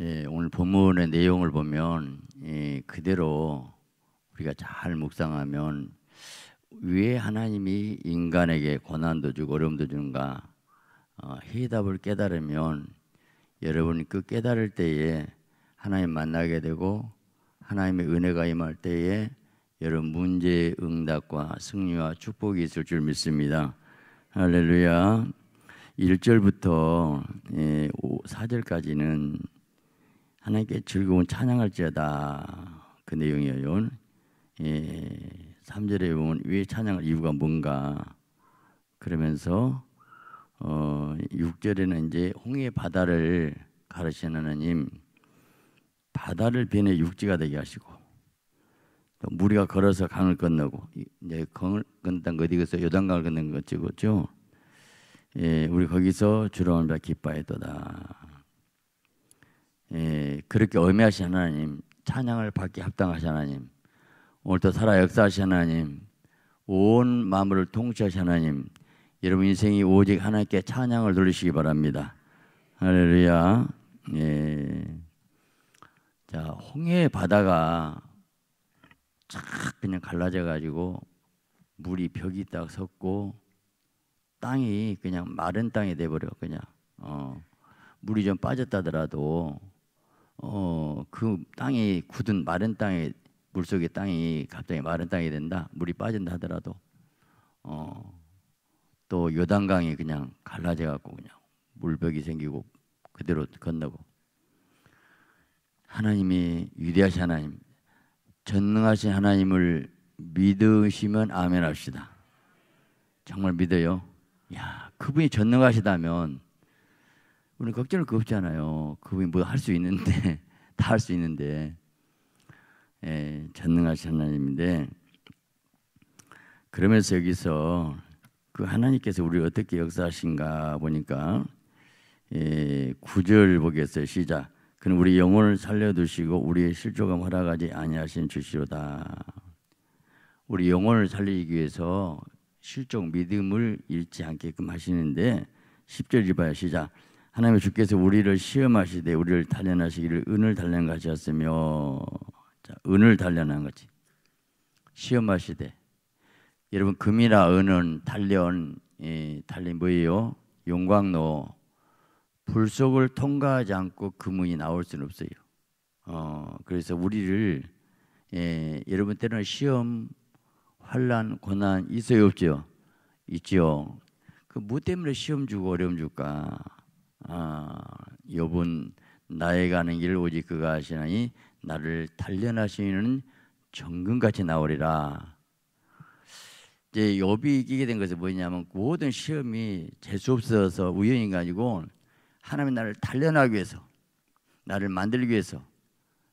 예, 오늘 본문의 내용을 보면 예, 그대로 우리가 잘 묵상하면 왜 하나님이 인간에게 고난도 주고 어려움도 주는가 어, 해답을 깨달으면 여러분그 깨달을 때에 하나님 만나게 되고 하나님의 은혜가 임할 때에 여러분 문제의 응답과 승리와 축복이 있을 줄 믿습니다. 할렐루야. 1절부터 4절까지는 예, 하나님께 즐거운 찬양할지어다. 그 내용이에요. 예, 3절에 보면 왜 찬양할 이유가 뭔가 그러면서 어, 6절에는 이제 홍해 바다를 가르치는 하나님 바다를 변해 육지가 되게 하시고 또 무리가 걸어서 강을 건너고 이제 강을 건넌 어디서 요단강을 건넌 것이고 죠 예, 우리 거기서 주로 한바 기뻐했도다. 예, 그렇게 의미하신 하나님, 찬양을 받기 합당하신 하나님, 오늘도 살아 역사하신 하나님, 온 마음을 통치하신 하나님, 여러분 인생이 오직 하나님께 찬양을 돌리시기 바랍니다. 할렐루야. 예. 자, 홍해 바다가 착 그냥 갈라져 가지고 물이 벽이 딱 섰고 땅이 그냥 마른 땅이 돼 버려 그냥. 어. 물이 좀 빠졌다더라도 어, 그 땅이 굳은 마른 땅에 물속의 땅이 갑자기 마른 땅이 된다. 물이 빠진다 하더라도 어, 또 요단강이 그냥 갈라져 갖고 그냥 물벽이 생기고 그대로 건너고 하나님이 위대하신 하나님 전능하신 하나님을 믿으시면 아멘 합시다. 정말 믿어요. 야, 그분이 전능하시다면 우리 는 걱정할 거 없잖아요. 그분이 뭐 할 수 있는데 다 할 수 있는데 예, 전능하신 하나님인데 그러면서 여기서 그 하나님께서 우리 어떻게 역사하신가 보니까 예, 9절 보겠어요. 시작. 그는 우리 영혼을 살려두시고 우리의 실족감 허락하지 아니하신 주시로다. 우리 영혼을 살리기 위해서 실족 믿음을 잃지 않게끔 하시는데 10절 이봐요. 시작. 하나님의 주께서 우리를 시험하시되 우리를 단련하시기를 은을 단련하셨으며 자, 은을 단련한 거지. 시험하시되 여러분 금이나 은은 단련 이 달린 뭐예요? 용광로 불 속을 통과하지 않고 금은이 나올 수는 없어요. 어, 그래서 우리를 예, 여러분 때는 시험, 환란, 고난 있어요 없죠? 있지그뭐 때문에 시험 주고 어려움 줄까? 아, 여분 나에 가는 길 오직 그가 하시나니 나를 단련하시는 정금같이 나오리라. 이제 여비 이기게 된 것은 뭐냐면 모든 시험이 재수 없어서 우연인가 아니고 하나님 나를 단련하기 위해서 나를 만들기 위해서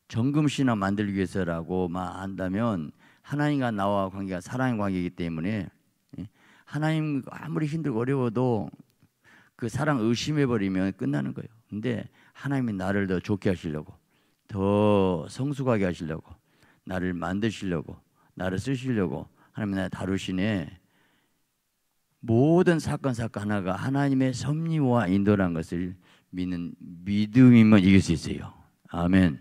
정금신화 만들기 위해서라고 한다면 하나님과 나와 관계가 사랑의 관계이기 때문에 예, 하나님 아무리 힘들고 어려워도 그 사랑 의심해 버리면 끝나는 거예요. 근데 하나님이 나를 더 좋게 하시려고 더 성숙하게 하시려고 나를 만드시려고 나를 쓰시려고 하나님 나를 다루시네. 모든 사건 사건 하나가 하나님의 섭리와 인도라는 것을 믿는 믿음이면 이길 수 있어요. 아멘.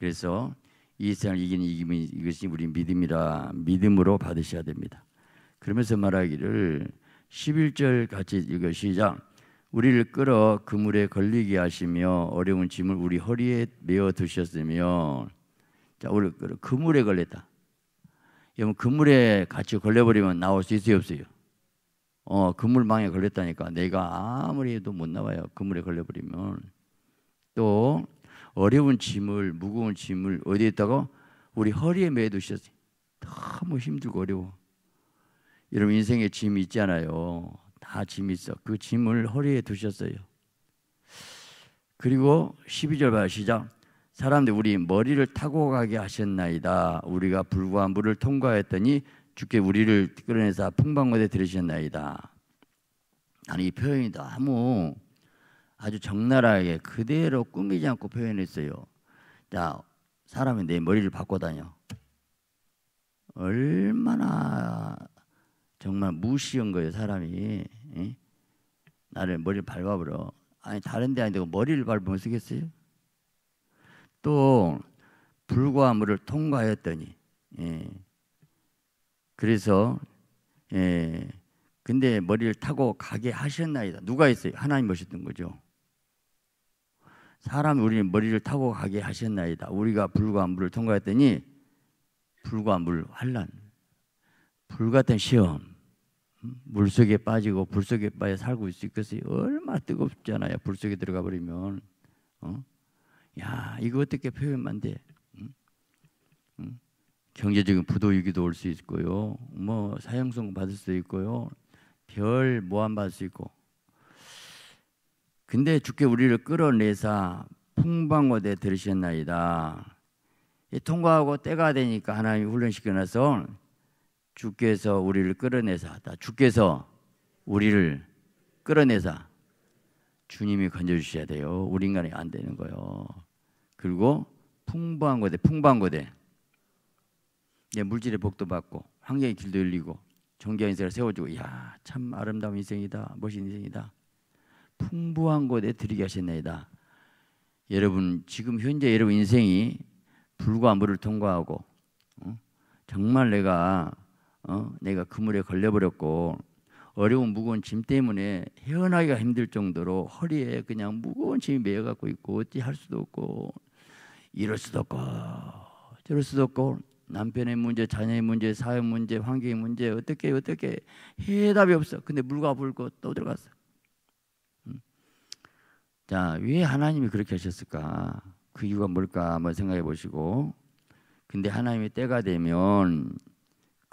그래서 이 세상을 이기는 이김이 이것이 우리 믿음이라 믿음으로 받으셔야 됩니다. 그러면서 말하기를 11절 같이 읽어 시작. 우리를 끌어 그물에 걸리게 하시며 어려운 짐을 우리 허리에 메어 두셨으며 자, 우리 끌어 그물에 걸렸다. 여러분 그물에 같이 걸려버리면 나올 수 있어요 없어요? 어 그물망에 걸렸다니까 내가 아무리 해도 못 나와요 그물에 걸려버리면 또 어려운 짐을 무거운 짐을 어디에 있다가 우리 허리에 매두셨어요 너무 힘들고 어려워 여러분 인생에 짐 있잖아요 아, 짐이 있어. 그 짐을 허리에 두셨어요. 그리고 12절 봐요. 시작. 사람들 우리 머리를 타고 가게 하셨나이다. 우리가 불과 물을 통과했더니 주께 우리를 끌어내사 풍방곳에 들으셨나이다. 아니 이 표현이 너무 아주 적나라하게 그대로 꾸미지 않고 표현했어요. 자, 사람이 내 머리를 바꿔 다녀. 얼마나 정말 무시한 거예요 사람이 에? 예? 나를 머리를 밟아버려 아니 다른 데 아니고 머리를 밟으면 쓰겠어요? 또 불과 물을 통과했더니 에. 예. 그래서 에. 예. 근데 머리를 타고 가게 하셨나이다 누가 있어요? 하나님 오셨던 거죠 사람이 우리 머리를 타고 가게 하셨나이다 우리가 불과 물을 통과했더니 불과 물 환란 불 같은 시험 물 속에 빠지고 불 속에 빠져 살고 있을 것이 얼마나 뜨겁잖아요. 불 속에 들어가 버리면. 어? 야, 이거 어떻게 표현만 돼? 응? 응? 경제적인 부도위기도 올 수 있고요. 뭐 사형성 받을 수 있고요. 별 모함 받을 수 있고. 근데 주께 우리를 끌어내사 풍방어대 들으셨나이다. 통과하고 때가 되니까 하나님이 훈련시켜놔서 주께서 우리를 끌어내사 하다 주께서 우리를 끌어내사 주님이 건져주셔야 돼요. 우리 인간이 안 되는 거요. 그리고 풍부한 거대, 풍부한 거대. 내 예, 물질의 복도 받고 환경의 길도 열리고 정기한 인생을 세워주고 야 참 아름다운 인생이다, 멋진 인생이다. 풍부한 거대 드리게 하셨나이다. 여러분 지금 현재 여러분 인생이 불과 물을 통과하고 어? 정말 내가 어? 내가 그물에 걸려버렸고 어려운 무거운 짐 때문에 헤어나기가 힘들 정도로 허리에 그냥 무거운 짐이 매여갖고 있고 어찌 할 수도 없고 이럴 수도 없고 저럴 수도 없고 남편의 문제, 자녀의 문제, 사회 문제, 환경의 문제 어떻게 어떻게 해답이 없어. 근데 물과 불고 또 들어갔어. 음. 자, 왜 하나님이 그렇게 하셨을까? 그 이유가 뭘까 한번 생각해 보시고 근데 하나님이 때가 되면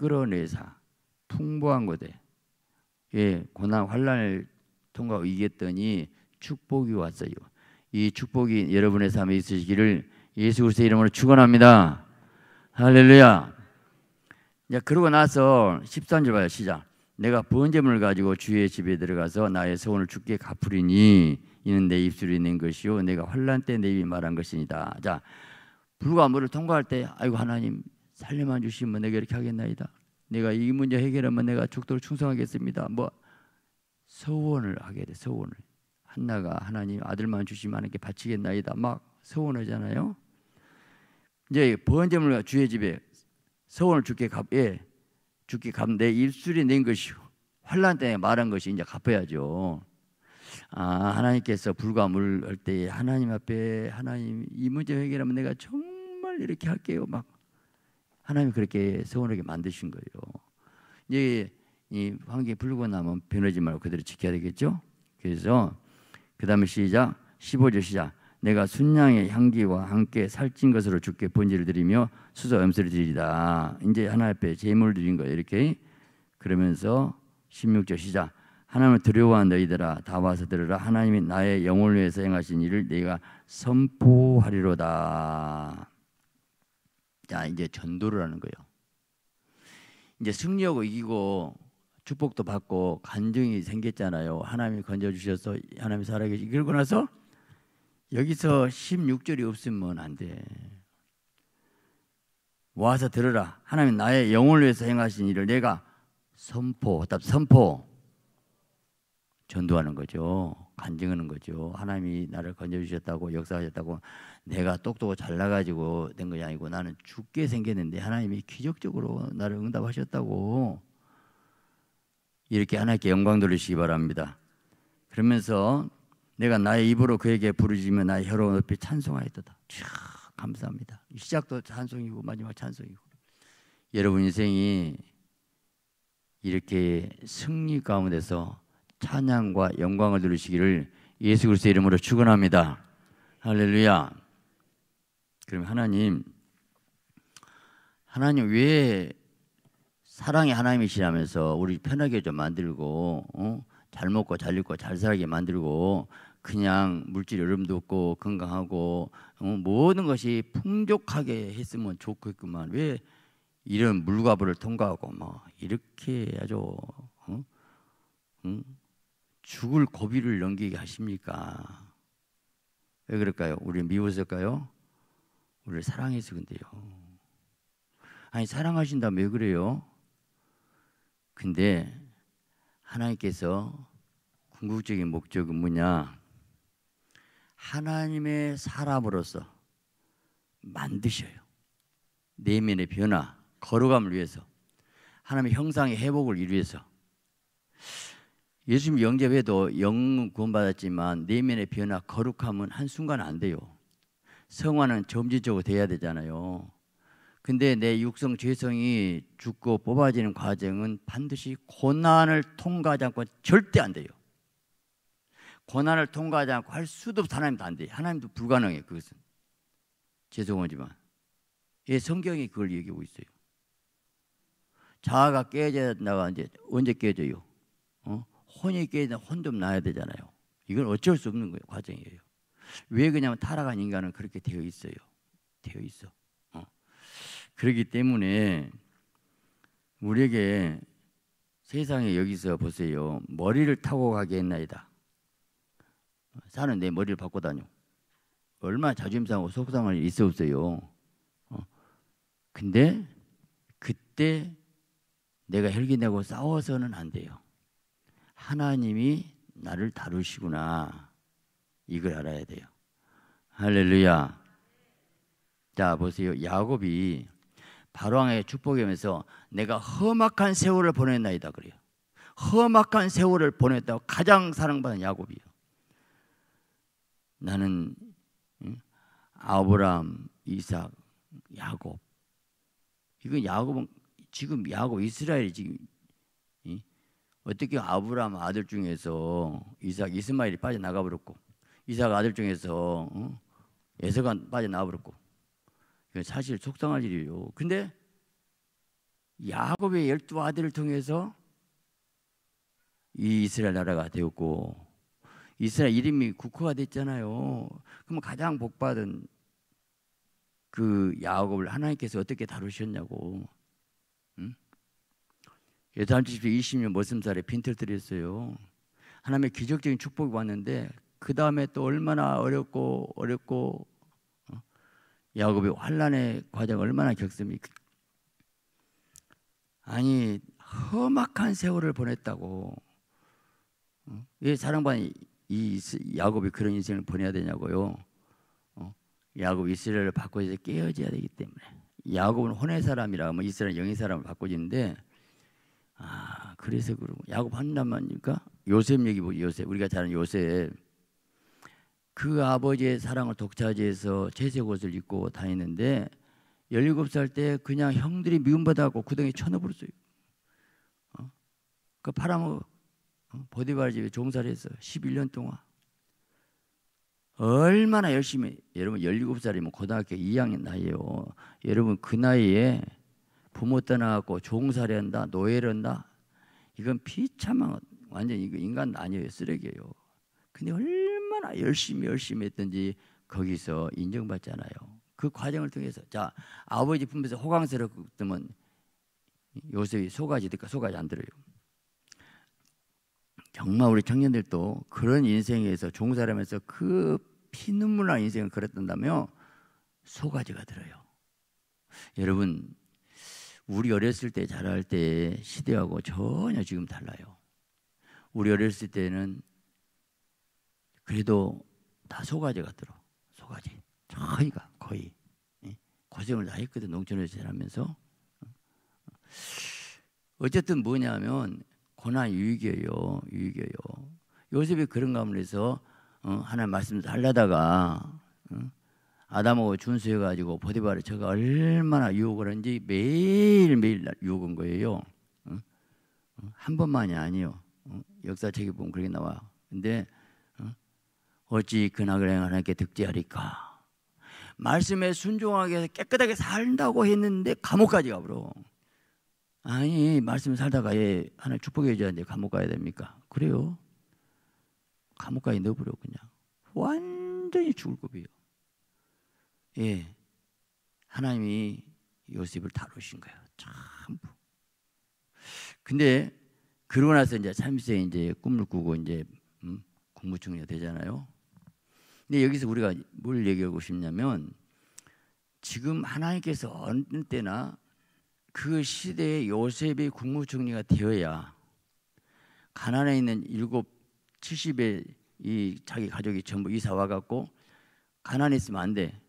끌어내사 풍부한 거대. 예, 고난 환란을 통과 이겼더니 축복이 왔어요. 이 축복이 여러분의 삶에 있으시기를 예수 그리스도 이름으로 축원합니다. 할렐루야. 자, 그러고 나서 13절 봐요. 시작. 내가 번제물 가지고 주의 집에 들어가서 나의 소원을 주께 갚으리니 이는 내 입술이 낸 것이요 내가 환란 때내 입이 말한 것이니다 자, 불과 물을 통과할 때 아이고 하나님 살려만 주시면 내가 이렇게 하겠나이다. 내가 이 문제 해결하면 내가 죽도록 충성하겠습니다. 뭐 서원을 하게 돼. 서원을. 한나가 하나님 아들만 주시면 하나님께 바치겠나이다. 막 서원하잖아요. 이제 번제물과 주의 집에 서원을 주께 갚예 주께 갚내 입술이 낸 것이요 환란 때 말한 것이 이제 갚아야죠. 아 하나님께서 불과 물을 때 하나님 앞에 하나님 이 문제 해결하면 내가 정말 이렇게 할게요 막 하나님이 그렇게 서운하게 만드신 거예요. 이제 이 환경이 풀고 나면 변하지 말고 그대로 지켜야 되겠죠? 그래서 그 다음에 시작 15절 시작 내가 순양의 향기와 함께 살찐 것으로 주께 번제를 드리며 수소 염소를 드리다 이제 하나님 앞에 제물을 드린 거예요 이렇게 그러면서 16절 시작 하나님을 두려워한 너희들아 다 와서 들으라 하나님이 나의 영혼을 위해서 행하신 일을 내가 선포하리로다 자 이제 전도를 하는 거예요. 이제 승리하고 이기고 축복도 받고 간증이 생겼잖아요. 하나님이 건져 주셔서 하나님이 살아계시. 그러고 나서 여기서 16절이 없으면 안 돼. 와서 들어라 하나님 나의 영혼을 위해서 행하신 일을 내가 선포, 답 선포. 전도하는 거죠. 간증하는 거죠. 하나님이 나를 건져 주셨다고 역사하셨다고 내가 똑똑하고 잘나가지고 된 것이 아니고 나는 죽게 생겼는데 하나님이 기적적으로 나를 응답하셨다고 이렇게 하나님께 영광 돌리시기 바랍니다. 그러면서 내가 나의 입으로 그에게 부르짖으며 나의 혀로 높이 찬송하였다참 감사합니다. 시작도 찬송이고 마지막 찬송이고 여러분 인생이 이렇게 승리 가운데서 찬양과 영광을 누리시기를 예수 그리스도 이름으로 축원합니다. 할렐루야. 그러면 하나님 하나님 왜 사랑의 하나님이시라면서 우리 편하게 좀 만들고 어? 잘 먹고 잘 입고 잘 살게 만들고 그냥 물질 여름도 없고 건강하고 어? 모든 것이 풍족하게 했으면 좋겠구만 왜 이런 물과불을 통과하고 뭐 이렇게 아주 어? 응? 죽을 고비를 넘기게 하십니까? 왜 그럴까요? 우리 미워서까요 우리를 사랑해서 근데요. 아니 사랑하신다면 왜 그래요? 근데 하나님께서 궁극적인 목적은 뭐냐? 하나님의 사람으로서 만드셔요. 내면의 변화, 걸어감을 위해서, 하나님의 형상의 회복을 위해서. 예수님 영접해도 영 구원받았지만 내면의 변화, 거룩함은 한순간 안 돼요. 성화는 점진적으로 돼야 되잖아요. 근데 내 육성 죄성이 죽고 뽑아지는 과정은 반드시 고난을 통과하지 않고 절대 안 돼요. 고난을 통과하지 않고 할 수도 없어 하나님도 안 돼. 하나님도 불가능해 그것은. 죄송하지만 예 성경이 그걸 얘기하고 있어요. 자아가 깨져야 된다가 이제 언제 깨져요? 어? 혼이 깨져 혼좀 나야 되잖아요. 이건 어쩔 수 없는 거예요 과정이에요. 왜 그냐면 타락한 인간은 그렇게 되어 있어요. 되어 있어. 어. 그렇기 때문에 우리에게 세상에 여기서 보세요. 머리를 타고 가게 했나이다. 사는 내 머리를 바꿔 다녀. 얼마자존심상 속상할 일 있어 없어요. 어. 근데 그때 내가 혈기내고 싸워서는 안 돼요. 하나님이 나를 다루시구나. 이걸 알아야 돼요. 할렐루야. 자 보세요. 야곱이 바로왕에 축복하면서 내가 험악한 세월을 보냈나이다 그래요. 험악한 세월을 보냈다고 가장 사랑받은 야곱이요. 나는 아브람, 이삭, 야곱. 이건 야곱은 지금 야곱 이스라엘이 지금 어떻게 아브람 아들 중에서 이삭, 이스마엘이 빠져나가 버렸고 이삭 아들 중에서 어? 예서가 빠져나와버렸고 사실 속상할 일이에요. 근데 야곱의 열두 아들을 통해서 이 이스라엘 나라가 되었고 이스라엘 이름이 국호가 됐잖아요. 그럼 가장 복받은 그 야곱을 하나님께서 어떻게 다루셨냐고. 응? 예수님 20년 머슴살에 빈털 들였어요. 하나님의 기적적인 축복이 왔는데 그 다음에 또 얼마나 어렵고 어렵고 어, 야곱이 환란의 과정 얼마나 겪습니까? 아니 험악한 세월을 보냈다고 어, 왜 사랑받는 이 야곱이 그런 인생을 보내야 되냐고요? 어, 야곱 이스라엘을 바꿔서 깨어져야 되기 때문에 야곱은 혼의 사람이라 뭐 이스라엘 영의 사람을 바꿔지는데 아 그래서 그러고 야곱 한다면 니까 요셉 얘기 보 요셉 우리가 잘 아는 요셉 그 아버지의 사랑을 독차지해서 채색 옷을 입고 다니는데 17살 때 그냥 형들이 미움받아갖고 구덩이에 쳐넣어버렸어요. 어? 그파라 어? 보디발 집에 종사를 했어. 11년 동안. 얼마나 열심히 여러분 17살이면 고등학교 2학년 나이에요. 여러분 그 나이에 부모 떠나갖고 종사를 한다 노예를 한다 이건 비참한 완전 이거 인간 아니에요 쓰레기예요. 근데 얼마나 열심히 열심히 했든지 거기서 인정받잖아요. 그 과정을 통해서 자 아버지 품에서 호강스럽다면 요셉이 속아지 니까소가지안 들어요. 정말 우리 청년들도 그런 인생에서 종사하면서 그 피눈물난 인생을 그렸던다며 소가지가 들어요. 여러분 우리 어렸을 때 자랄 때 시대하고 전혀 지금 달라요. 우리 어렸을 때는 그래도 다 소가지 같더라. 소가지. 저희가 그러니까 거의 예? 고생을 다 했거든 농촌에서 일하면서. 어쨌든 뭐냐면 고난 유익이에요. 유익이에요. 요셉이 그런 가을 해서 어, 하나님 말씀을 달라다가 어, 아담하고 준수해가지고 보디바를 제가 얼마나 유혹을 한지 매일매일 유혹한 거예요. 어? 한 번만이 아니요. 역사책에 보면 그렇게 나와. 요 근데 어찌 근악을 행하나게 득지하리까? 말씀에 순종하게 깨끗하게 산다고 했는데 감옥까지 가버려. 아니 말씀 살다가 얘 예, 하나 축복해 줘야는데 감옥 가야 됩니까? 그래요? 감옥까지 넣어버려 그냥 완전히 죽을 겁이에요. 예, 하나님이 요셉을 다루신 거예요. 전부. 근데 그러고 나서 이제 참새 이제 꿈을 꾸고 이제 음, 국무총리가 되잖아요. 근데 여기서 우리가 뭘 얘기하고 싶냐면 지금 하나님께서 어느 때나 그 시대의 요셉의 국무총리가 되어야 가난에 있는 일곱 칠십의 이 자기 가족이 전부 이사 와갖고 가난에 있으면 안 돼.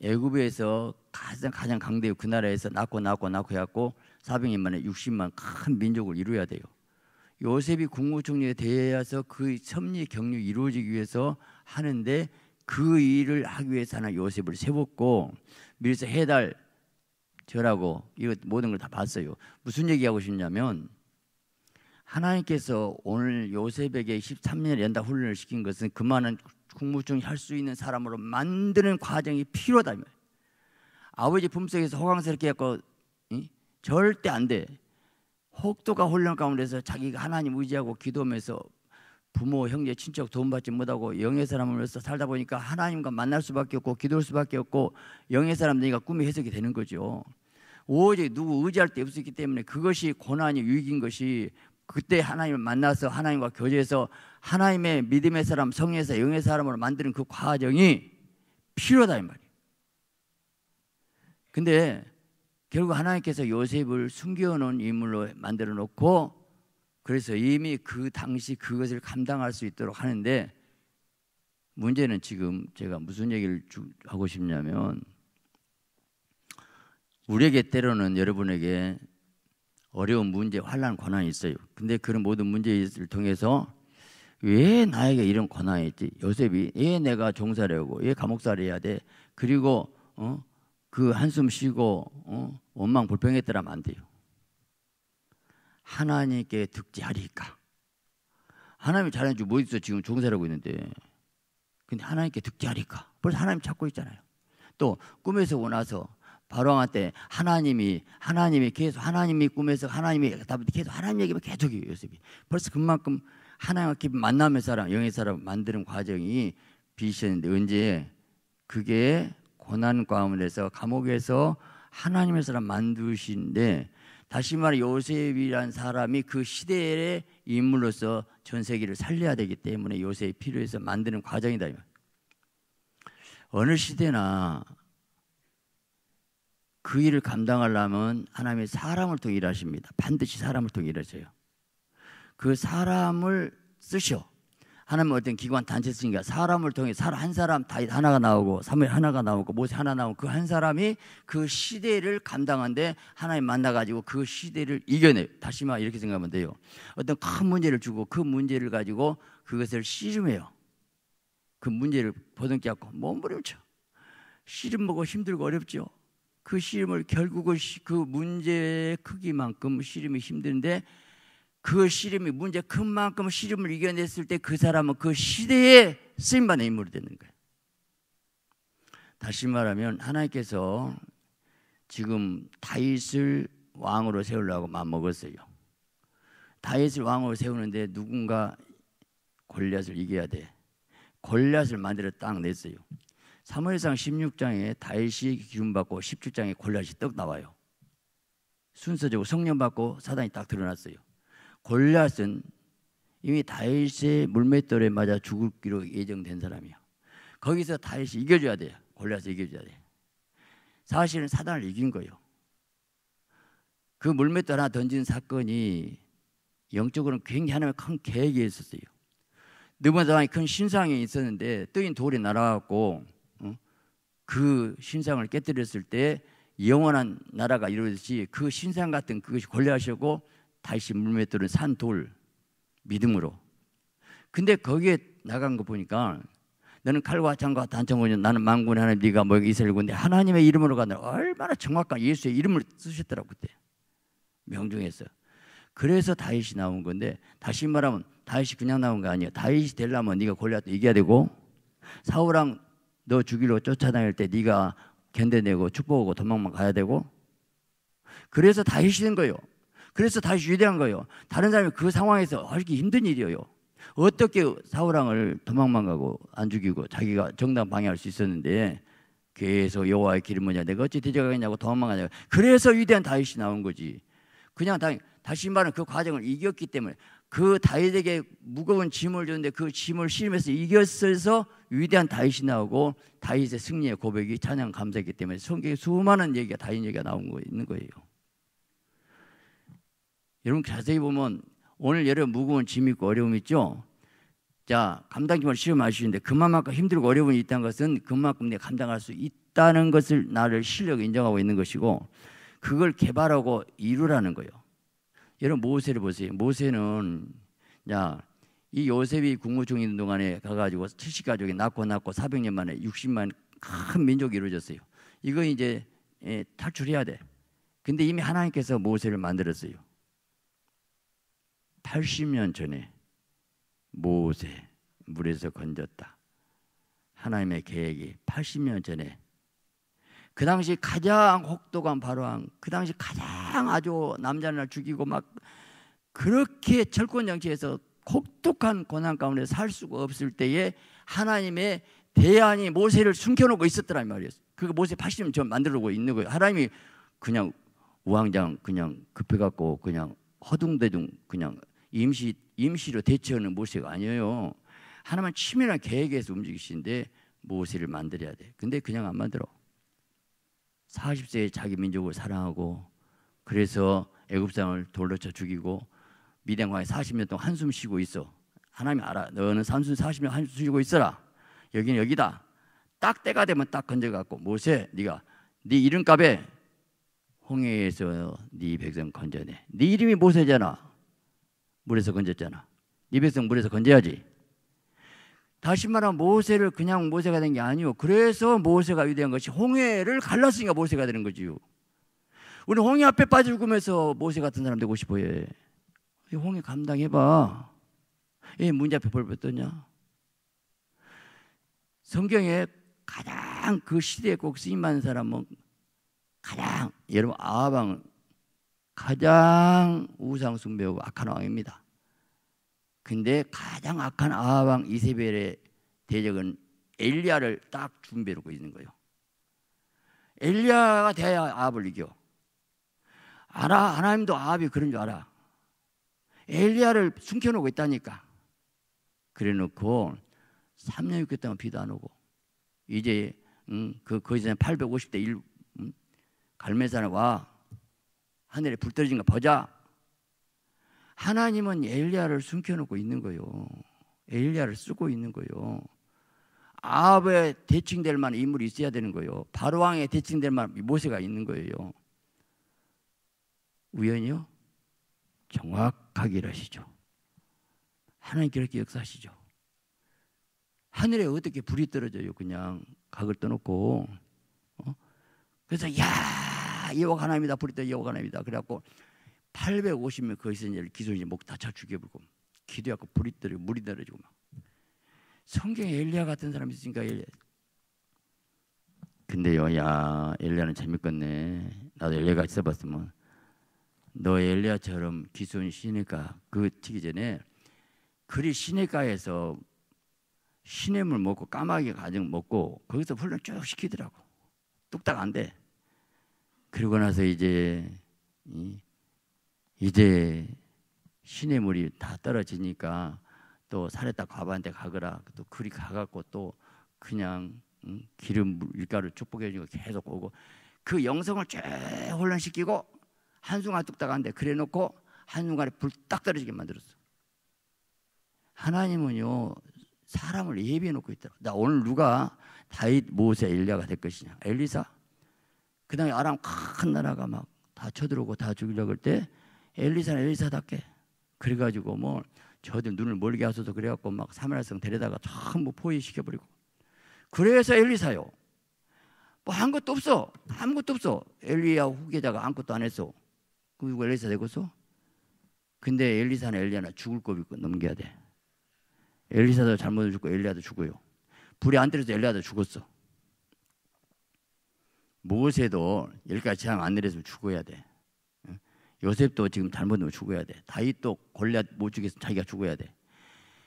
애굽에서 가장 가장 강대국 그 나라에서 낳고 낳고 낳고 해갖고 400년만에 60만 큰 민족을 이루어야 돼요. 요셉이 국무총리에 대해서 그 섭리 경륜 이루어지기 위해서 하는데 그 일을 하기 위해서 하나 요셉을 세웠고 밀서 해달 저라고 이거 모든 걸 다 봤어요. 무슨 얘기하고 싶냐면 하나님께서 오늘 요셉에게 13년 연다 훈련을 시킨 것은 그만한 국무총이 할수 있는 사람으로 만드는 과정이 필요하다. 아버지 품속에서 호강스럽게 했고 이? 절대 안 돼. 혹독한 훈련 가운데서 자기가 하나님 의지하고 기도하면서 부모, 형제, 친척 도움받지 못하고 영의 사람으로서 살다 보니까 하나님과 만날 수밖에 없고 기도할 수밖에 없고 영의 사람 되니까 꿈이 해석이 되는 거죠. 오직 누구 의지할 데 없었기 때문에 그것이 고난이 유익인 것이 그때 하나님을 만나서 하나님과 교제해서 하나님의 믿음의 사람, 성에서 영의 사람으로 만드는 그 과정이 필요하다 이 말이에요. 근데 결국 하나님께서 요셉을 숨겨놓은 인물로 만들어 놓고 그래서 이미 그 당시 그것을 감당할 수 있도록 하는데 문제는 지금 제가 무슨 얘기를 하고 싶냐면 우리에게 때로는 여러분에게 어려운 문제, 환란, 권한이 있어요. 근데 그런 모든 문제를 통해서 왜 나에게 이런 권한이 있지? 요셉이 왜 내가 종살이하고 왜 감옥살이해야 돼? 그리고 어? 그 한숨 쉬고 어? 원망 불평했더라면 안 돼요. 하나님께 득지하리까. 하나님이 잘해주 뭐 있어 지금 종사라고 있는데. 근데 하나님께 득지하리까. 벌써 하나님 찾고 있잖아요. 또 꿈에서 오나서 바로한테 하나님이 하나님이 계속 하나님이 꿈에서 하나님이 계속 하나님 얘기만 계속해요 요셉이 벌써 그만큼 하나님과 만남의 사람 영의 사람 만드는 과정이 비시인데 언제 그게 고난 가운데서 감옥에서 하나님의 사람 만드신데 다시 말해 요셉이란 사람이 그 시대의 인물로서 전 세계를 살려야 되기 때문에 요셉이 필요해서 만드는 과정이다. 어느 시대나 그 일을 감당하려면 하나님의 사람을 통해 일하십니다. 반드시 사람을 통해 일하세요. 그 사람을 쓰셔. 하나님 어떤 기관 단체에서 그니까 사람을 통해 한 사람 다 하나가 나오고 사무엘 하나가 나오고 모세 하나 나오고 그 한 사람이 그 시대를 감당한데 하나님 만나가지고 그 시대를 이겨내 다시 말 이렇게 생각하면 돼요 어떤 큰 문제를 주고 그 문제를 가지고 그것을 씨름해요 그 문제를 보듬게하고 몸부림쳐 씨름 먹고 힘들고 어렵죠 그 씨름을 결국은 그 문제의 크기만큼 씨름이 힘든데 그 시름이 문제 그만큼 시름을 이겨냈을 때 그 사람은 그 시대에 쓰임받는 인물이 되는 거예요. 다시 말하면 하나님께서 지금 다윗을 왕으로 세우려고 마음먹었어요. 다윗을 왕으로 세우는데 누군가 골리앗을 이겨야 돼. 골리앗을 만들어 딱 냈어요. 사무엘상 16장에 다윗이 기운 받고 17장에 골리앗이 떡 나와요. 순서적으로 성령 받고 사단이 딱 드러났어요. 골리앗은 이미 다윗의 물맷돌에 맞아 죽을 기로 예정된 사람이야. 거기서 다윗이 이겨줘야 돼요. 골리을 이겨줘야 돼. 사실은 사단을 이긴 거예요. 그 물맷돌 하나 던진 사건이 영적으로는 굉장히 하나의큰 계획이 있었어요. 느번 사람이 큰 신상이 있었는데 뜨인 돌이 날아갔고 어? 그 신상을 깨뜨렸을 때 영원한 나라가 이루어졌지 그 신상 같은 그것이 골리앗이고 다시 물맷돌은 산 돌 믿음으로. 근데 거기에 나간 거 보니까 너는 칼과 창과 단청군이 나는 망군 하나님 네가 뭐 이스라엘 군데 하나님의 이름으로 가는 얼마나 정확한 예수의 이름을 쓰셨더라고 그때 명중에서 그래서 다윗이 나온 건데 다시 말하면 다윗이 그냥 나온 거 아니야 다윗이 되려면 네가 골리앗 이겨야 되고 사울왕 너 죽이러 쫓아다닐 때 네가 견뎌내고 축복하고 도망만 가야 되고 그래서 다윗이 된 거예요 그래서 다시 유대한 거예요. 다른 사람이 그 상황에서 이렇게 힘든 일이에요. 어떻게 사울왕을 도망만 가고 안 죽이고 자기가 정당 방해할 수 있었는데 계속 여호와의 길을 뭐냐 내가 어찌 대적하겠냐고 도망 가냐 그래서 위대한 다윗이 나온 거지 그냥 다, 다시 말하면 그 과정을 이겼기 때문에 그 다윗에게 무거운 짐을 줬는데 그 짐을 실면서 이겼어서 위대한 다윗이 나오고 다윗의 승리의 고백이 찬양 감사했기 때문에 성경에 수많은 얘기가 다윗 얘기가 나온 거 있는 거예요 여러분 자세히 보면 오늘 여러분 무거운 짐 있고 어려움 있죠? 자, 감당기만 실험하시는데 그만큼 힘들고 어려움이 있다는 것은 그만큼 내가 감당할 수 있다는 것을 나를 실력 인정하고 있는 것이고 그걸 개발하고 이루라는 거예요. 여러분 모세를 보세요. 모세는 야, 이 요셉이 국무 중인 동안에 가가지고 70가족이 낳고 낳고 400년 만에 60만 큰 민족이 이루어졌어요. 이거 이제 예, 탈출해야 돼. 근데 이미 하나님께서 모세를 만들었어요. 80년 전에 모세 물에서 건졌다. 하나님의 계획이 80년 전에 그 당시 가장 혹독한 바로왕, 그 당시 가장 아주 남자나 죽이고 막 그렇게 철권 정치에서 혹독한 고난 가운데 살 수가 없을 때에 하나님의 대안이 모세를 숨겨놓고 있었더란 말이었어요. 그 모세 80년 전 만들고 어놓 있는 거예요. 하나님이 그냥 우왕장 그냥 급해갖고 그냥 허둥대둥 그냥 임시 임시로 대처하는 모세가 아니에요. 하나만 치밀한 계획에서 움직이시는데 모세를 만들어야 돼. 근데 그냥 안 만들어. 40세에 자기 민족을 사랑하고 그래서 애굽 사을 돌로 쳐 죽이고 미 d e 에 40년 동안 한숨 쉬고 있어. 하나님 알아. 너는 삼순 40년 한숨 쉬고 있어라. 여기는 여기다. 딱 때가 되면 딱 건져 갖고 모세 네가 네 이름값에 홍해에서 네 백성 건져내. 네 이름이 모세잖아. 물에서 건졌잖아. 네 백성 물에서 건져야지. 다시 말하면 모세를 그냥 모세가 된 게 아니요. 그래서 모세가 위대한 것이 홍해를 갈랐으니까 모세가 되는 거지요. 우리 홍해 앞에 빠져 죽으면서 모세 같은 사람 되고 싶어 해. 홍해 감당해봐. 이 문제 앞에 벌받더냐? 성경에 가장 그 시대에 꼭 쓰임받는 사람은 가장 여러분 아방 가장 우상숭배하고 악한 왕입니다. 근데 가장 악한 아왕 이세벨의 대적은 엘리야를 딱 준비하고 있는 거예요. 엘리야가 돼야 아합을 이겨. 알아, 하나님도 아합이 그런 줄 알아. 엘리야를 숨겨놓고 있다니까. 그래놓고 3년 6개 동안 비도 안 오고 이제 음, 그 거기서 850대 1 음, 갈멜산에 와 하늘에 불 떨어진 거 보자. 하나님은 엘리야를 숨겨놓고 있는 거요. 엘리야를 쓰고 있는 거요. 아합의 대칭될 만한 인물이 있어야 되는 거요. 바로 왕의 대칭될 만한 모세가 있는 거예요. 우연이요? 정확하게 일하시죠. 하나님 그렇게 역사하시죠. 하늘에 어떻게 불이 떨어져요? 그냥 각을 떠놓고. 어? 그래서 야 여호와가 하나님이다. 부리다 여호와가 하나님이다. 그래갖고 850명 거기서 이제 기손이 목 다쳐 죽여버리고 기도하고 불이 떨어 물이 떨어지고 막 성경에 엘리야 같은 사람이 있으니까 엘리야 근데요 야 엘리야는 재밌겠네 나도 엘리야가 있어봤으면 너 엘리야처럼 기손이 시내가 그 튀기 전에 그리 시내가에서 시냇물 먹고 까마귀 가정 먹고 거기서 훈련 쭉 시키더라고 뚝딱 안돼 그리고 나서 이제 이제 신의 물이 다 떨어지니까 또 살에다 과부한테 가거라 또 그리 가갖고 또 그냥 응? 기름 밀가를 축복해 주고 계속 오고 그 영성을 쭉 혼란시키고 한순간 뚝딱 한데 그래 놓고 한순간에 불 딱 떨어지게 만들었어 하나님은요 사람을 예비해 놓고 있더라 나 오늘 누가 다윗 모세 엘리야가 될 것이냐 엘리사 그 당시 아람 큰 나라가 막 다 쳐들어오고 다 죽이려고 할 때 엘리사는 엘리사답게 그래가지고 뭐 저들 눈을 멀게 하소서 그래갖고 막 사마리아성 데려다가 전부 포위시켜버리고 그래서 엘리사요 뭐 한 것도 없어 아무 것도 없어 엘리야 후계자가 아무것도 안 했어 그리고 엘리사 되고서 근데 엘리사는 엘리야나 죽을 거 믿고 넘겨야 돼 엘리사도 잘못 을 죽고 엘리야도 죽어요 불이 안 들어서 엘리야도 죽었어 모세도 여기까지 재앙 안 내렸으면 죽어야 돼. 요셉도 지금 잘못하면 죽어야 돼. 다윗도 골리앗 못 죽여서 자기가 죽어야 돼.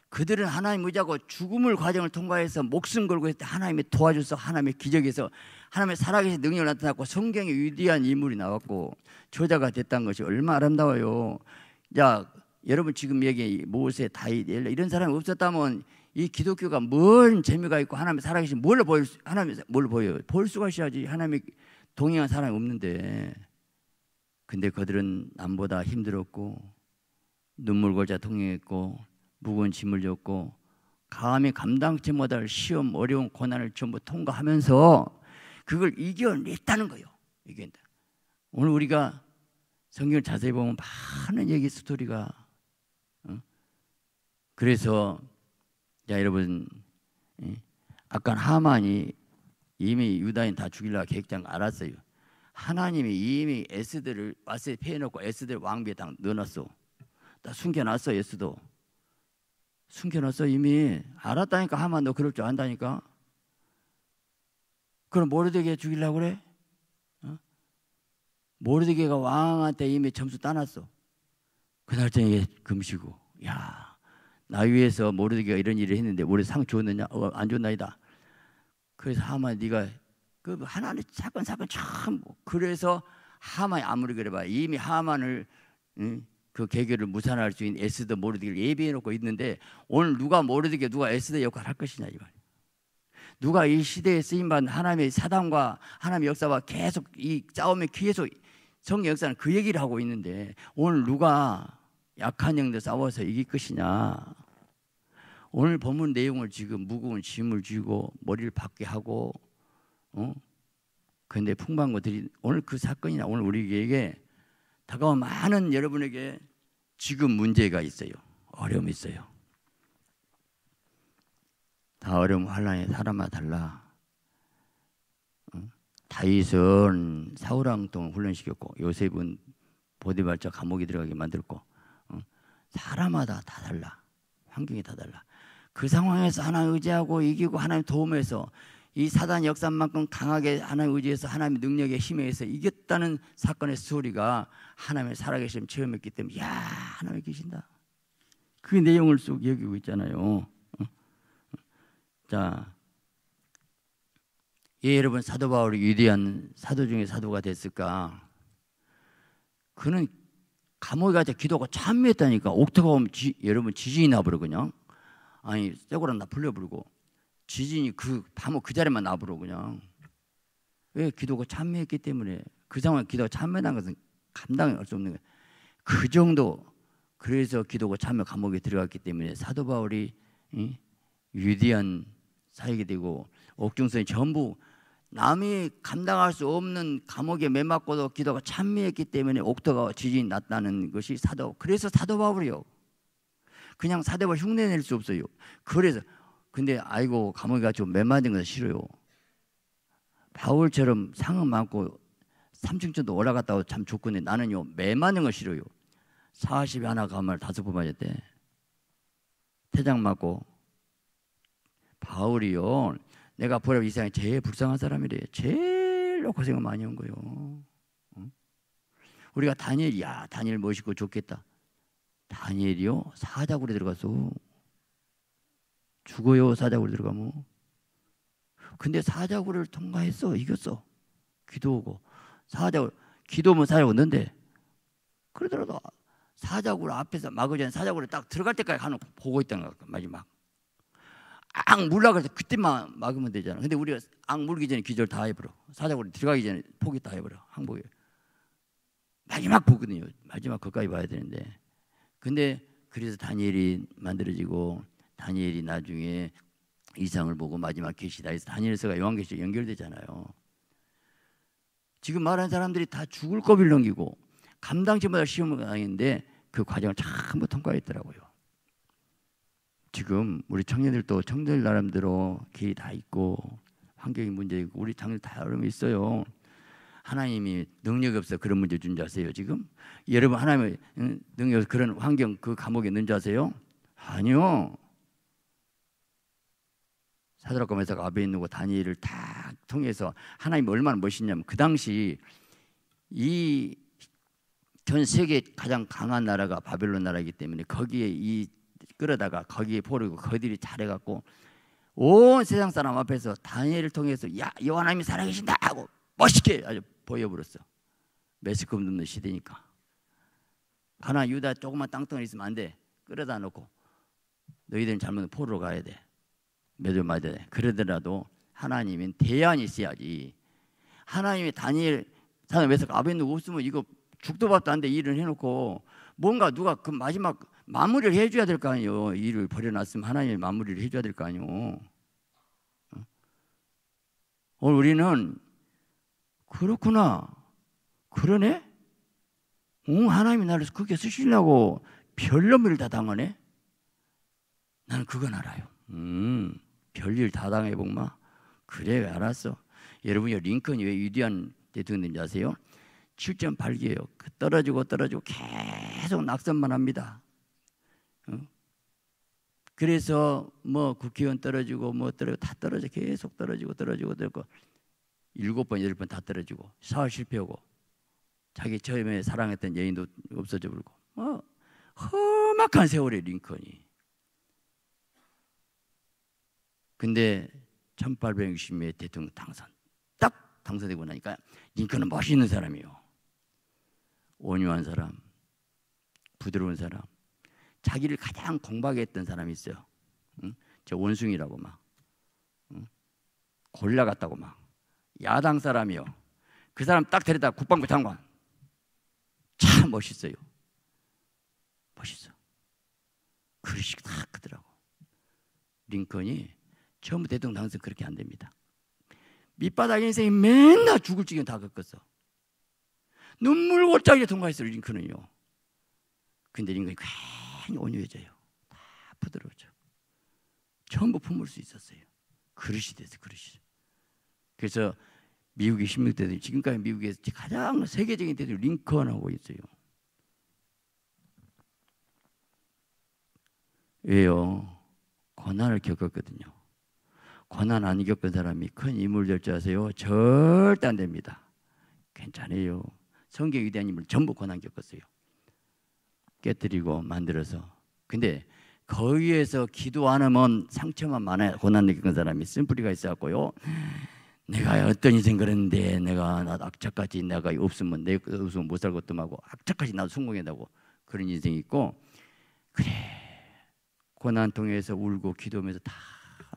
그들은 하나님 의지고 죽음을 과정을 통과해서 목숨 걸고 했을 때 하나님이 도와줘서 하나님의 기적에서 하나님의 살아계신 능력을 나타났고 성경에 위대한 인물이 나왔고 저자가 됐다는 것이 얼마나 아름다워요. 자, 여러분 지금 여기 모세, 다윗, 이런 사람이 없었다면 이 기독교가 뭔 재미가 있고 하나님 살아계신 뭘로 보일 수, 하나님 뭘 보여요? 볼 수가 있어야지 하나님 동행한 사람이 없는데 근데 그들은 남보다 힘들었고 눈물 골자 통행했고 무거운 짐을 졌고 감히 감당치 못할 시험 어려운 고난을 전부 통과하면서 그걸 이겨냈다는 거예요. 이겨다 오늘 우리가 성경을 자세히 보면 많은 얘기 스토리가 어? 그래서 자 여러분 예? 아까 하만이 이미 유다인 다 죽이려고 계획장 알았어요. 하나님이 이미 에스들을 왓세 패해놓고 에스들 왕비에 딱 넣어놨어. 다 숨겨놨어 에스도. 숨겨놨어 이미 알았다니까 하만 너 그럴 줄 안다니까. 그럼 모르드게 죽이려고 그래? 어? 모르드게가 왕한테 이미 점수 따놨어. 그날 저녁에 금시고 야 나위해서 모르드게가 이런 일을 했는데 우리 상 주었느냐? 어, 안 줬나이다. 그래서 하만 네가 그 하나님 사건 사건 참 그래서 하만이 아무리 그래봐 이미 하만을 응? 그 계교를 무산할 수 있는 에스더 모르드게를 예비해 놓고 있는데 오늘 누가 모르드게 누가 에스더 역할을 할 것이냐 이 말. 누가 이 시대에 쓰임 받은 하나님의 사단과 하나님의 역사와 계속 이 싸움에 계 성경 역사는 그 얘기를 하고 있는데 오늘 누가 약한 영도 싸워서 이길 것이냐. 오늘 본문 내용을 지금 무거운 짐을 쥐고 머리를 박게 하고, 어? 근데 풍부한것들이 오늘 그 사건이나 오늘 우리에게 다가온 많은 여러분에게 지금 문제가 있어요. 어려움이 있어요. 다 어려움 환란의 사람마다 달라. 어? 다윗은 사우랑 동안 훈련시켰고 요셉은 보디발자 감옥에 들어가게 만들고 사람마다 다 달라. 환경이 다 달라. 그 상황에서 하나님 의지하고 이기고 하나님 도움에서 이 사단 역사만큼 강하게 하나님 의지해서 하나님의 능력에 힘에 의해서 이겼다는 사건의 스토리가 하나님의 살아계심 체험했기 때문에 야 하나님 계신다. 그 내용을 쑥 여기고 있잖아요. 자, 예, 여러분 사도 바울이 위대한 사도 중에 사도가 됐을까? 그는 감옥에 가서 기도하고 참미했다니까 옥타가 오면 지, 여러분 지진이 나버리거든 아니 쇠고랑 나 풀려버리고 지진이 그 바로 그 자리만 나버려 그냥 왜 기도가 참미했기 때문에 그 상황에 기도가 참미한 것은 감당할 수 없는 거그 정도 그래서 기도가 참여 감옥에 들어갔기 때문에 사도 바울이 응? 위대한 사역이 되고 옥중성이 전부 남이 감당할 수 없는 감옥에 매맞고도 기도가 찬미했기 때문에 옥토가 지진이 났다는 것이 사도. 그래서 사도 바울이요. 그냥 사도바 흉내낼 수 없어요. 그래서 근데 아이고 감옥에 가지 매맞은 것건 싫어요. 바울처럼 상은 많고 삼층천도 올라갔다고 참 좋건데 나는요 매맞는 거 싫어요. 40이 하나 감을 다섯 번맞았대 돼. 태장 맞고 바울이요 내가 보으로이 세상에 제일 불쌍한 사람이래. 제일 고생을 많이 한 거예요. 우리가 다니엘, 야, 다니엘 멋있고 좋겠다. 다니엘이요? 사자굴에 들어가서 죽어요, 사자굴에 들어가면. 근데 사자굴을 통과했어, 이겼어. 기도하고. 사자굴, 기도면 사자굴 는데 그러더라도 사자굴 앞에서 막 마그전 사자굴에 딱 들어갈 때까지 한번 보고 있다는 거 마지막. 악 물라 그래서 그때만 막으면 되잖아. 근데 우리가 악 물기 전에 기절 다 해버려. 사자고리 들어가기 전에 포기 다 해버려. 항복이 마지막 보거든요. 마지막 거까지 봐야 되는데. 근데 그래서 다니엘이 만들어지고 다니엘이 나중에 이상을 보고 마지막 계시다 해서 다니엘서가 요한계시록 연결되잖아요. 지금 말하는 사람들이 다 죽을 겁을 넘기고 감당치 못할 시험을 당했는데 그 과정을 전부 통과했더라고요. 지금 우리 청년들도 청년들 나름대로 길이 다 있고 환경이 문제이고 우리 당일 다 어려움이 있어요. 하나님이 능력이 없어 그런 문제 준 줄 아세요 지금? 여러분 하나님의 능력 없어 그런 환경 그 감옥에 있는 줄 아세요? 아니요. 사드락과 메사 아베누고 다니엘을 다 통해서 하나님 얼마나 멋있냐면 그 당시 이 전 세계 가장 강한 나라가 바벨론 나라이기 때문에 거기에 이 끌어다가 거기에 보르고 거들이 잘해갖고 온 세상 사람 앞에서 다니엘을 통해서 야 여호와님이 살아계신다 하고 멋있게 아주 보여버렸어. 매스컴 없는 시대니까. 하나 유다 조그만 땅덩어리 있으면 안 돼. 끌어다 놓고 너희들은 잘못 포로 로 가야 돼. 매도 맞아야 돼. 그러더라도 하나님은 대안이 있어야지. 하나님이 다니엘 사람 스서 아벤누 웃으면 이거 죽도 밥도 안 돼 일을 해놓고 뭔가 누가 그 마지막 마무리를 해줘야 될 거 아니에요. 일을 벌여놨으면 하나님이 마무리를 해줘야 될 거 아니에요. 오늘 어? 어, 우리는 그렇구나. 그러네? 응, 하나님이 나를 그렇게 쓰시려고 별놈을 다 당하네? 나는 그건 알아요. 음, 별일 다 당해본마? 그래, 알았어. 여러분이 링컨이 왜 위대한 대통령인지 아세요? 7.8기예요. 그 떨어지고 떨어지고 계속 낙선만 합니다. 그래서 뭐 국회의원 떨어지고 뭐 떨어지고 다 떨어져 계속 떨어지고 떨어지고 떨고 일곱 번 여덟 번 다 떨어지고 사업 실패하고 자기 처음에 사랑했던 여인도 없어져 버리고 뭐 험악한 세월의 링컨이 근데 1860년 대통령 당선 딱 당선되고 나니까 링컨은 멋있는 사람이요 온유한 사람 부드러운 사람 자기를 가장 공박에 했던 사람이 있어요. 응? 저 원숭이라고 막 응? 골라 갔다고 막 야당 사람이요. 그 사람 딱 데려다 국방부 장관 참 멋있어요. 멋있어. 그릇이 다 크더라고. 링컨이 처음 대통령 당선 그렇게 안 됩니다. 밑바닥 인생이 맨날 죽을 지경 다 겪었어. 눈물 골짜기에 통과했어요 링컨은요. 근데 링컨이 굉장히 온유해져요. 다 부드러워져. 전부 품을 수 있었어요. 그릇이 돼서 그릇이. 그래서 미국의 16대들 지금까지 미국에서 가장 세계적인 대들 링컨하고 있어요. 왜요? 고난을 겪었거든요. 고난 안 겪은 사람이 큰 인물 될 줄 아세요? 절대 안 됩니다. 괜찮아요. 성경에 대한 인물 전부 고난 겪었어요. 깨뜨리고 만들어서 근데 거기에서 기도 안 하면 상처만 많아 고난 느끼는 사람이 쓴뿌리가 있어갖고요 내가 어떤 인생 그랬는데 내가 나 악착같이 내가 없으면 내 없으면 못살 것도 하고 악착같이 나도 성공했다고 그런 인생이 있고 그래 고난 통해서 울고 기도하면서 다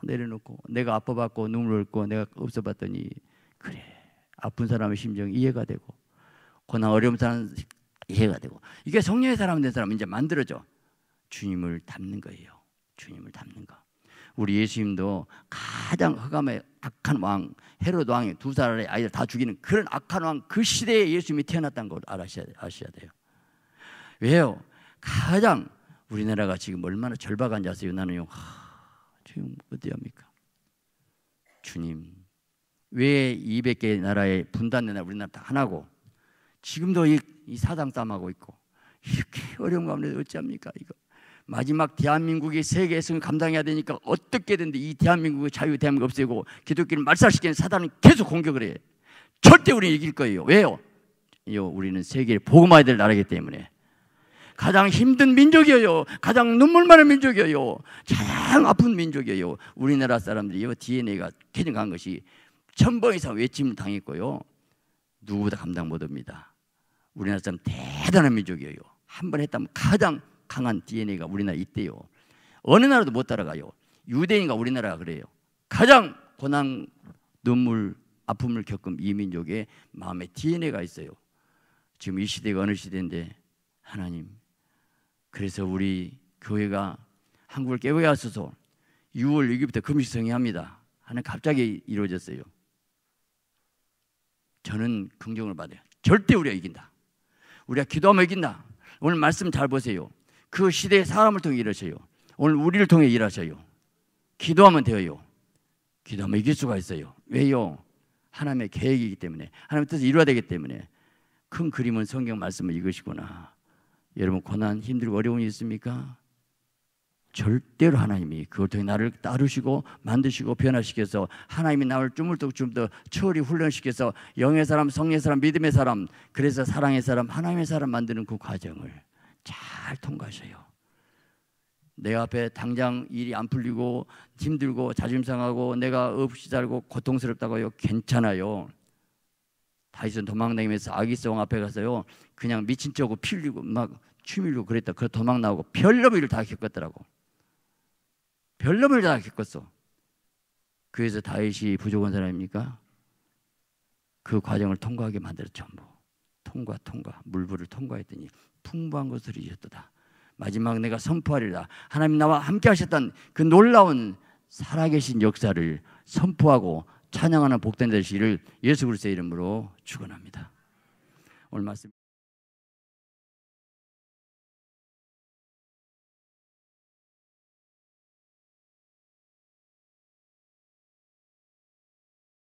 내려놓고 내가 아파봤고 눈물 흘고 내가 없어봤더니 그래 아픈 사람의 심정 이해가 되고 고난 어려움 사는 이해가 되고 이게 성령의 사람 된 사람 이제 만들어져 주님을 닮는 거예요. 주님을 닮는 거. 우리 예수님도 가장 허감의 악한 왕 헤롯 왕이 두 사람의 아이들 다 죽이는 그런 악한 왕 그 시대에 예수님이 태어났다는 걸 아셔야, 아셔야 돼요. 왜요? 가장 우리나라가 지금 얼마나 절박한지 세요 나는요. 하, 지금 어디합니까? 주님. 왜 200개 나라의 분단된 나라 우리나라 다 하나고 지금도 이이 사당 땀하고 있고 이렇게 어려운 가운데 어찌합니까 이거 마지막 대한민국이 세계 에서 감당해야 되니까 어떻게든 이 대한민국의 자유 대한민국 없애고 기독교를 말살시키는 사단은 계속 공격을 해 절대 우리는 이길 거예요 왜요? 요 우리는 세계에 복음화해야 될 나라이기 때문에 가장 힘든 민족이에요. 가장 눈물 많은 민족이에요. 가장 아픈 민족이에요. 우리나라 사람들이 요 DNA가 개정한 것이 천번 이상 외침 당했고요. 누구보다 감당 못 합니다. 우리나라 사람 대단한 민족이에요. 한번 했다면 가장 강한 DNA가 우리나라 있대요. 어느 나라도 못 따라가요. 유대인과 우리나라가 그래요. 가장 고난, 눈물, 아픔을 겪은 이 민족의 마음에 DNA가 있어요. 지금 이 시대가 어느 시대인데 하나님 그래서 우리 교회가 한국을 깨우게 하소서 6월 6일부터 금식성회합니다 하는 갑자기 이루어졌어요 저는 긍정을 받아요 절대 우리가 이긴다 우리가 기도하면 이긴다. 오늘 말씀 잘 보세요. 그 시대의 사람을 통해 일하셔요. 오늘 우리를 통해 일하셔요. 기도하면 되어요. 기도하면 이길 수가 있어요. 왜요? 하나님의 계획이기 때문에 하나님의 뜻을 이루어야 되기 때문에 큰 그림은 성경 말씀을 읽으시구나. 여러분 고난 힘들고 어려움이 있습니까? 절대로 하나님이 그걸 통해 나를 따르시고 만드시고 변화시켜서 하나님이 나를 주물뚝쭈물뚝 처리 훈련시켜서 영의 사람, 성의 사람, 믿음의 사람, 그래서 사랑의 사람, 하나님의 사람 만드는 그 과정을 잘 통과하셔요. 내 앞에 당장 일이 안 풀리고 힘들고 자존심 상하고 내가 없이 살고 고통스럽다고요. 괜찮아요. 다이슨 도망다니면서 아기성 앞에 가서요. 그냥 미친 척으로 필리고 막 춤이고 그랬다. 그 도망 나오고 별놈 일을 다 겪었더라고. 별놈을 다 겪었어. 그래서 다윗이 부족한 사람입니까? 그 과정을 통과하게 만들어 전부 통과 통과 물부를 통과했더니 풍부한 것을 이었다 마지막 내가 선포하리라 하나님 나와 함께 하셨던 그 놀라운 살아계신 역사를 선포하고 찬양하는 복된 되시를 예수 그리스도의 이름으로 축원합니다. 오늘 말씀